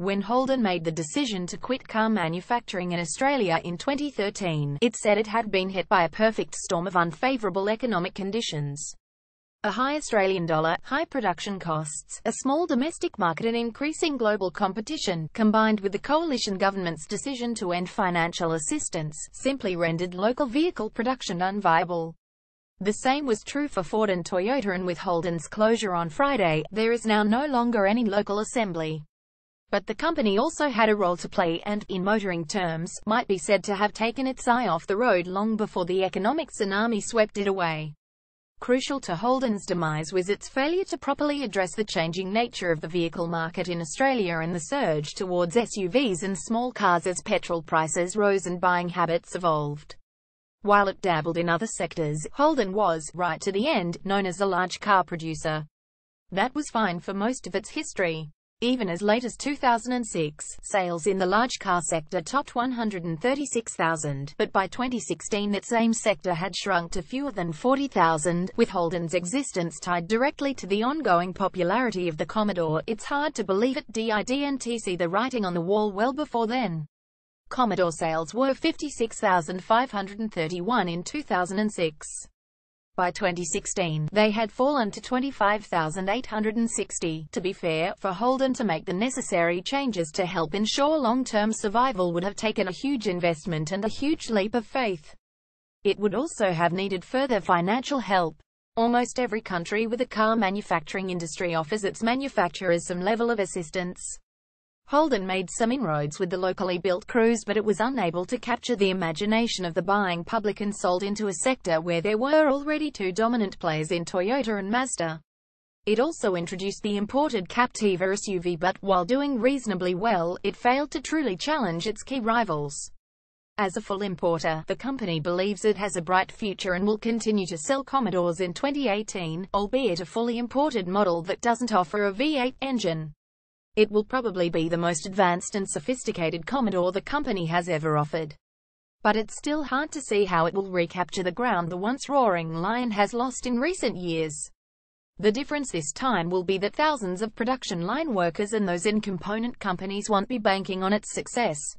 When Holden made the decision to quit car manufacturing in Australia in 2013, it said it had been hit by a perfect storm of unfavourable economic conditions. A high Australian dollar, high production costs, a small domestic market and increasing global competition, combined with the coalition government's decision to end financial assistance, simply rendered local vehicle production unviable. The same was true for Ford and Toyota and with Holden's closure on Friday, there is now no longer any local assembly. But the company also had a role to play and, in motoring terms, might be said to have taken its eye off the road long before the economic tsunami swept it away. Crucial to Holden's demise was its failure to properly address the changing nature of the vehicle market in Australia and the surge towards SUVs and small cars as petrol prices rose and buying habits evolved. While it dabbled in other sectors, Holden was, right to the end, known as a large car producer. That was fine for most of its history. Even as late as 2006, sales in the large car sector topped 136,000, but by 2016 that same sector had shrunk to fewer than 40,000. With Holden's existence tied directly to the ongoing popularity of the Commodore, it's hard to believe it didn't see the writing on the wall well before then. Commodore sales were 56,531 in 2006. By 2016, they had fallen to 25,860. To be fair, for Holden to make the necessary changes to help ensure long-term survival would have taken a huge investment and a huge leap of faith. It would also have needed further financial help. Almost every country with a car manufacturing industry offers its manufacturers some level of assistance. Holden made some inroads with the locally built crews but it was unable to capture the imagination of the buying public and sold into a sector where there were already two dominant players in Toyota and Mazda. It also introduced the imported Captiva SUV but, while doing reasonably well, it failed to truly challenge its key rivals. As a full importer, the company believes it has a bright future and will continue to sell Commodores in 2018, albeit a fully imported model that doesn't offer a V8 engine. It will probably be the most advanced and sophisticated Commodore the company has ever offered. But it's still hard to see how it will recapture the ground the once roaring lion has lost in recent years. The difference this time will be that thousands of production line workers and those in component companies won't be banking on its success.